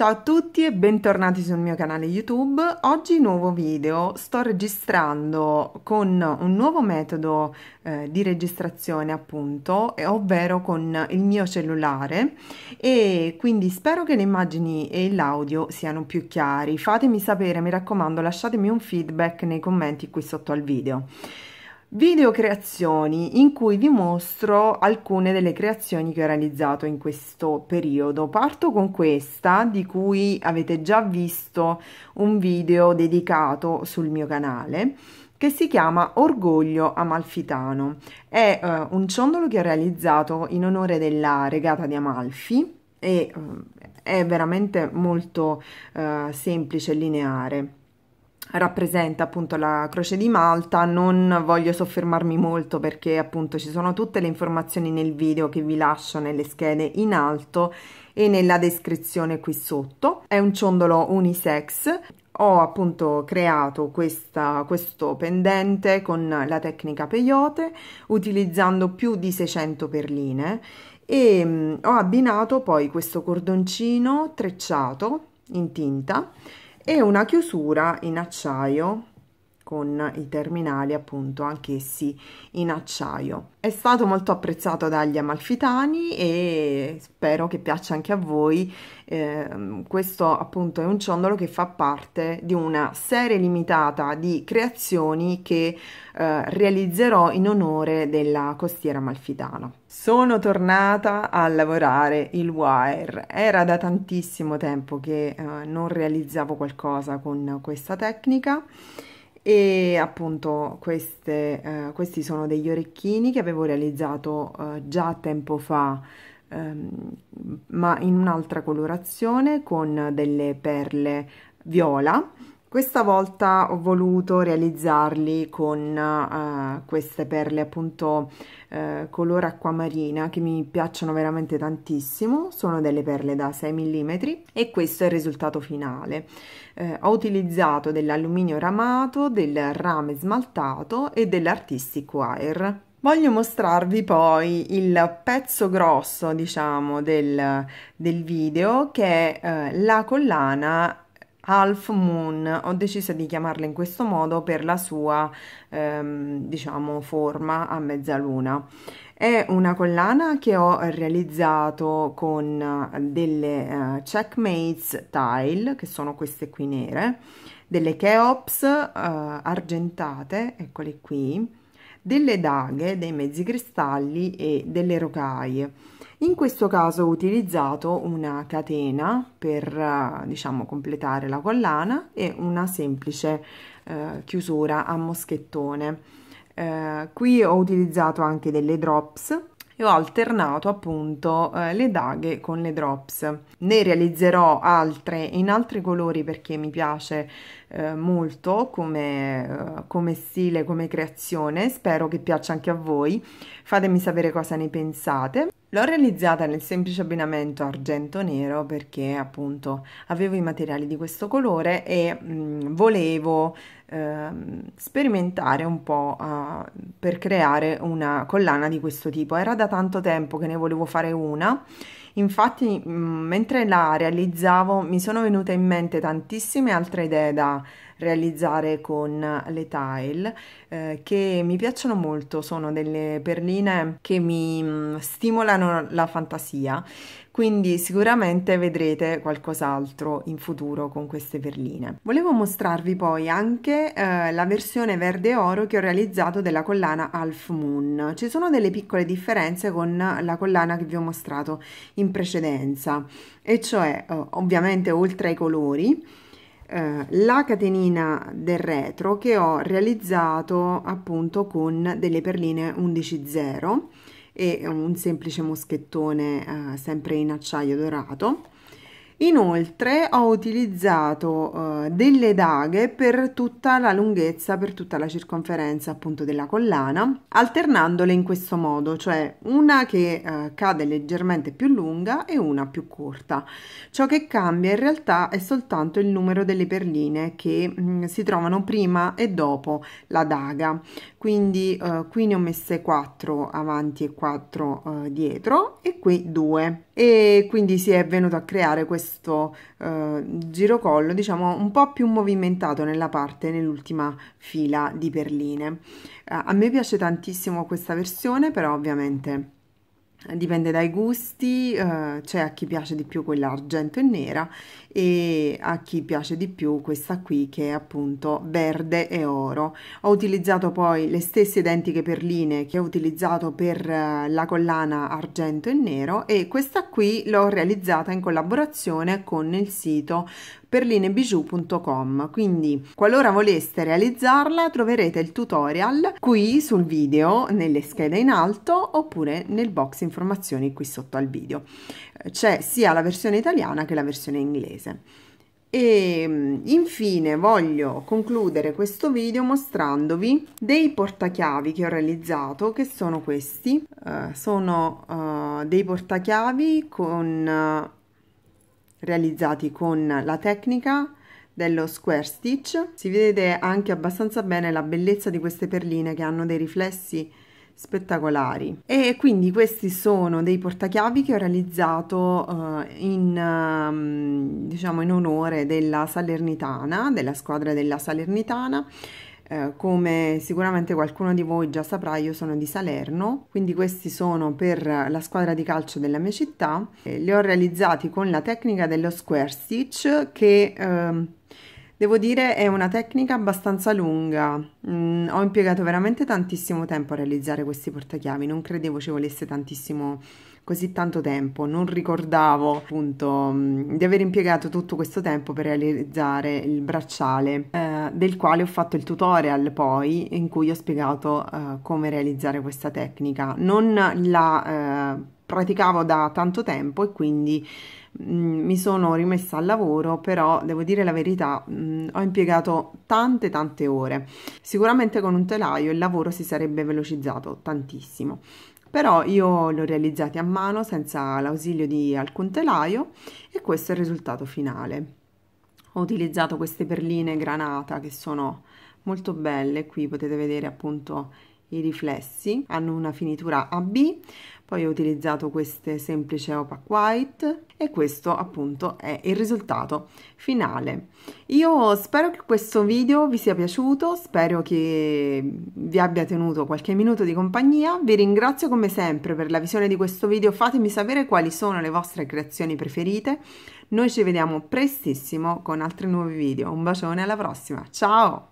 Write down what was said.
Ciao a tutti e bentornati sul mio canale YouTube. Oggi nuovo video, sto registrando con un nuovo metodo eh, di registrazione appunto, eh, ovvero con il mio cellulare e quindi spero che le immagini e l'audio siano più chiari. Fatemi sapere, mi raccomando, lasciatemi un feedback nei commenti qui sotto al video video creazioni in cui vi mostro alcune delle creazioni che ho realizzato in questo periodo. Parto con questa di cui avete già visto un video dedicato sul mio canale che si chiama Orgoglio Amalfitano. È uh, un ciondolo che ho realizzato in onore della regata di Amalfi e uh, è veramente molto uh, semplice e lineare rappresenta appunto la Croce di Malta, non voglio soffermarmi molto perché appunto ci sono tutte le informazioni nel video che vi lascio nelle schede in alto e nella descrizione qui sotto. È un ciondolo unisex, ho appunto creato questa, questo pendente con la tecnica peyote utilizzando più di 600 perline e mh, mm, ho abbinato poi questo cordoncino trecciato in tinta e una chiusura in acciaio con i terminali appunto anch'essi in acciaio. È stato molto apprezzato dagli amalfitani e spero che piaccia anche a voi. Eh, questo appunto è un ciondolo che fa parte di una serie limitata di creazioni che eh, realizzerò in onore della costiera amalfitana. Sono tornata a lavorare il wire. Era da tantissimo tempo che eh, non realizzavo qualcosa con questa tecnica e appunto queste, eh, questi sono degli orecchini che avevo realizzato eh, già tempo fa ehm, ma in un'altra colorazione con delle perle viola questa volta ho voluto realizzarli con uh, queste perle appunto uh, color acquamarina che mi piacciono veramente tantissimo, sono delle perle da 6 mm e questo è il risultato finale. Uh, ho utilizzato dell'alluminio ramato, del rame smaltato e dell'artistic wire. Voglio mostrarvi poi il pezzo grosso, diciamo, del, del video che è eh, la collana Half Moon, ho deciso di chiamarla in questo modo per la sua ehm, diciamo forma a mezzaluna. È una collana che ho realizzato con eh, delle eh, checkmates tile, che sono queste qui nere, delle cheops eh, argentate, eccole qui, delle daghe, dei mezzi cristalli e delle rocaie in questo caso ho utilizzato una catena per eh, diciamo completare la collana e una semplice eh, chiusura a moschettone eh, qui ho utilizzato anche delle drops e ho alternato appunto eh, le daghe con le drops ne realizzerò altre in altri colori perché mi piace eh, molto come, eh, come stile come creazione spero che piaccia anche a voi fatemi sapere cosa ne pensate L'ho realizzata nel semplice abbinamento argento-nero perché appunto avevo i materiali di questo colore e mh, volevo eh, sperimentare un po' eh, per creare una collana di questo tipo. Era da tanto tempo che ne volevo fare una, infatti mh, mentre la realizzavo mi sono venute in mente tantissime altre idee da realizzare con le tile eh, che mi piacciono molto, sono delle perline che mi mm, stimolano la fantasia, quindi sicuramente vedrete qualcos'altro in futuro con queste perline. Volevo mostrarvi poi anche eh, la versione verde oro che ho realizzato della collana Half Moon. Ci sono delle piccole differenze con la collana che vi ho mostrato in precedenza, e cioè eh, ovviamente oltre ai colori eh, la catenina del retro che ho realizzato appunto con delle perline 110 e un semplice moschettone eh, sempre in acciaio dorato Inoltre ho utilizzato eh, delle daghe per tutta la lunghezza, per tutta la circonferenza appunto della collana, alternandole in questo modo, cioè una che eh, cade leggermente più lunga e una più corta. Ciò che cambia in realtà è soltanto il numero delle perline che mh, mm, si trovano prima e dopo la daga quindi eh, qui ne ho messe 4 avanti e 4 eh, dietro e qui 2 e quindi si è venuto a creare questo eh, girocollo diciamo un po' più movimentato nella parte nell'ultima fila di perline eh, a me piace tantissimo questa versione però ovviamente dipende dai gusti, eh, c'è a chi piace di più quella argento e nera e a chi piace di più questa qui che è appunto verde e oro. Ho utilizzato poi le stesse identiche perline che ho utilizzato per eh, la collana argento e nero e questa qui l'ho realizzata in collaborazione con il sito perlinebijou.com. Quindi, qualora voleste realizzarla, troverete il tutorial qui sul video, nelle schede in alto oppure nel box informazioni qui sotto al video. Eh, c'è sia la versione italiana che la versione inglese. E mm, infine voglio concludere questo video mostrandovi dei portachiavi che ho realizzato, che sono questi. Uh, sono uh, dei portachiavi con uh, realizzati con la tecnica dello square stitch si vede anche abbastanza bene la bellezza di queste perline che hanno dei riflessi spettacolari e quindi questi sono dei portachiavi che ho realizzato uh, in um, diciamo in onore della Salernitana della squadra della Salernitana eh, come sicuramente qualcuno di voi già saprà, io sono di Salerno, quindi questi sono per la squadra di calcio della mia città. Eh, li ho realizzati con la tecnica dello square stitch che... Ehm, Devo dire è una tecnica abbastanza lunga, mm, ho impiegato veramente tantissimo tempo a realizzare questi portachiavi, non credevo ci volesse tantissimo così tanto tempo, non ricordavo appunto mm, di aver impiegato tutto questo tempo per realizzare il bracciale. Eh, del quale ho fatto il tutorial poi in cui ho spiegato eh, come realizzare questa tecnica. Non la eh, praticavo da tanto tempo e quindi mh, mm, mi sono rimessa al lavoro, però devo dire la verità, mh, mm, ho impiegato tante tante ore. Sicuramente con un telaio il lavoro si sarebbe velocizzato tantissimo però io l'ho realizzati a mano senza l'ausilio di alcun telaio e questo è il risultato finale ho utilizzato queste perline granata che sono molto belle qui potete vedere appunto i riflessi, hanno una finitura AB, poi ho utilizzato queste semplice opaque white e questo appunto è il risultato finale. Io spero che questo video vi sia piaciuto, spero che vi abbia tenuto qualche minuto di compagnia, vi ringrazio come sempre per la visione di questo video, fatemi sapere quali sono le vostre creazioni preferite, noi ci vediamo prestissimo con altri nuovi video, un bacione alla prossima, ciao!